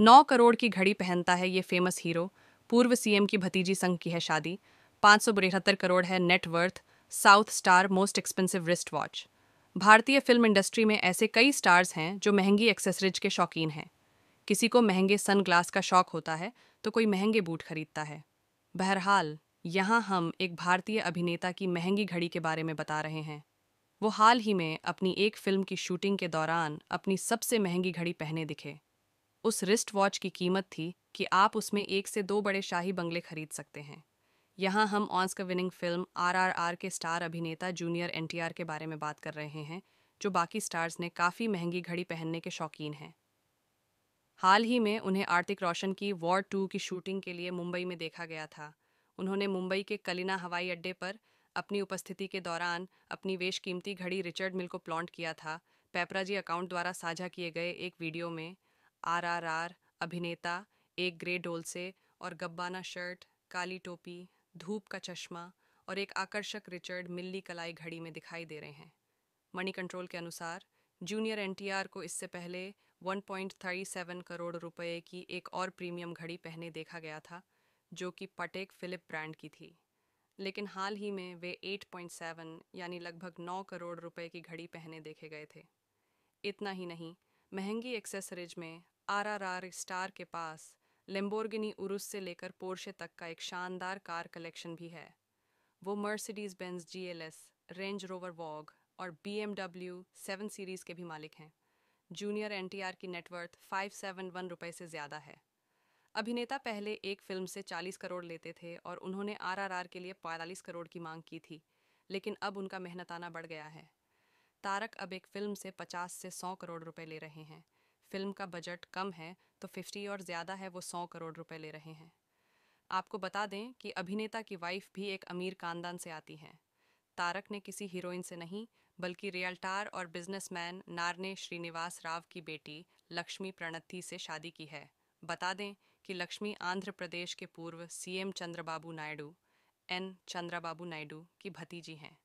नौ करोड़ की घड़ी पहनता है ये फेमस हीरो पूर्व सीएम की भतीजी संघ की है शादी पाँच सौ करोड़ है net worth south star most expensive wrist watch भारतीय फिल्म इंडस्ट्री में ऐसे कई स्टार्स हैं जो महंगी एक्सेसरीज के शौकीन हैं किसी को महंगे सन का शौक होता है तो कोई महंगे बूट खरीदता है बहरहाल यहाँ हम एक भारतीय अभिनेता की महंगी घड़ी के बारे में बता रहे हैं वो हाल ही में अपनी एक फिल्म की शूटिंग के दौरान अपनी सबसे महंगी घड़ी पहने दिखे उस रिस्ट वॉच की कीमत थी कि आप उसमें एक से दो बड़े शाही बंगले खरीद सकते हैं यहाँ हम ऑस्कर विनिंग फिल्म आरआरआर के स्टार अभिनेता जूनियर एनटीआर के बारे में बात कर रहे हैं जो बाकी स्टार्स ने काफ़ी महंगी घड़ी पहनने के शौकीन हैं हाल ही में उन्हें आर्थिक रोशन की वॉर टू की शूटिंग के लिए मुंबई में देखा गया था उन्होंने मुंबई के कलिना हवाई अड्डे पर अपनी उपस्थिति के दौरान अपनी वेश कीमती घड़ी रिचर्ड मिल को प्लॉन्ट किया था पैपराजी अकाउंट द्वारा साझा किए गए एक वीडियो में आरआरआर, अभिनेता एक ग्रे डोल से और गब्बाना शर्ट काली टोपी धूप का चश्मा और एक आकर्षक रिचर्ड मिल्ली कलाई घड़ी में दिखाई दे रहे हैं मनी कंट्रोल के अनुसार जूनियर एन को इससे पहले 1.37 करोड़ रुपए की एक और प्रीमियम घड़ी पहने देखा गया था जो कि पटेक फिलिप ब्रांड की थी लेकिन हाल ही में वे 8.7 यानी लगभग 9 करोड़ रुपए की घड़ी पहने देखे गए थे इतना ही नहीं महंगी एक्सेसरीज में आरआरआर स्टार के पास लेम्बोर्गिनी उरुस से लेकर पोर्शे तक का एक शानदार कार कलेक्शन भी है वो Mercedes Benz GLS, Range Rover Vogue और बीएमडब्ल्यू सेवन सीरीज़ के भी मालिक हैं जूनियर एनटीआर की नेटवर्थ फाइव सेवन वन रुपये से ज़्यादा है अभिनेता पहले एक फिल्म से 40 करोड़ लेते थे और उन्होंने आरआरआर के लिए 45 करोड़ की मांग की थी लेकिन अब उनका मेहनताना बढ़ गया है तारक अब एक फिल्म से 50 से 100 करोड़ रुपए ले रहे हैं फिल्म का बजट कम है तो 50 और ज़्यादा है वो 100 करोड़ रुपए ले रहे हैं आपको बता दें कि अभिनेता की वाइफ भी एक अमीर खानदान से आती हैं तारक ने किसी हीरोइन से नहीं बल्कि रियल्टार और बिजनेसमैन नारने श्रीनिवास राव की बेटी लक्ष्मी प्रणति से शादी की है बता दें कि लक्ष्मी आंध्र प्रदेश के पूर्व सीएम चंद्रबाबू नायडू एन चंद्रबाबू नायडू की भतीजी हैं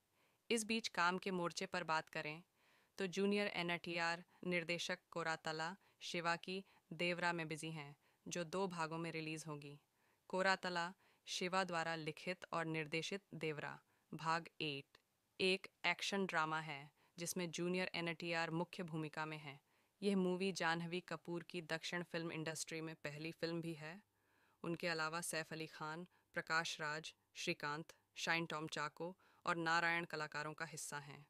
इस बीच काम के मोर्चे पर बात करें तो जूनियर एन निर्देशक कोरातला शिवा की देवरा में बिजी हैं जो दो भागों में रिलीज होगी कोरातला शिवा द्वारा लिखित और निर्देशित देवरा भाग एट एक एक्शन ड्रामा है जिसमें जूनियर एन मुख्य भूमिका में है यह मूवी जाह्नवी कपूर की दक्षिण फिल्म इंडस्ट्री में पहली फिल्म भी है उनके अलावा सैफ अली खान प्रकाश राज श्रीकांत शाइन टॉम चाको और नारायण कलाकारों का हिस्सा हैं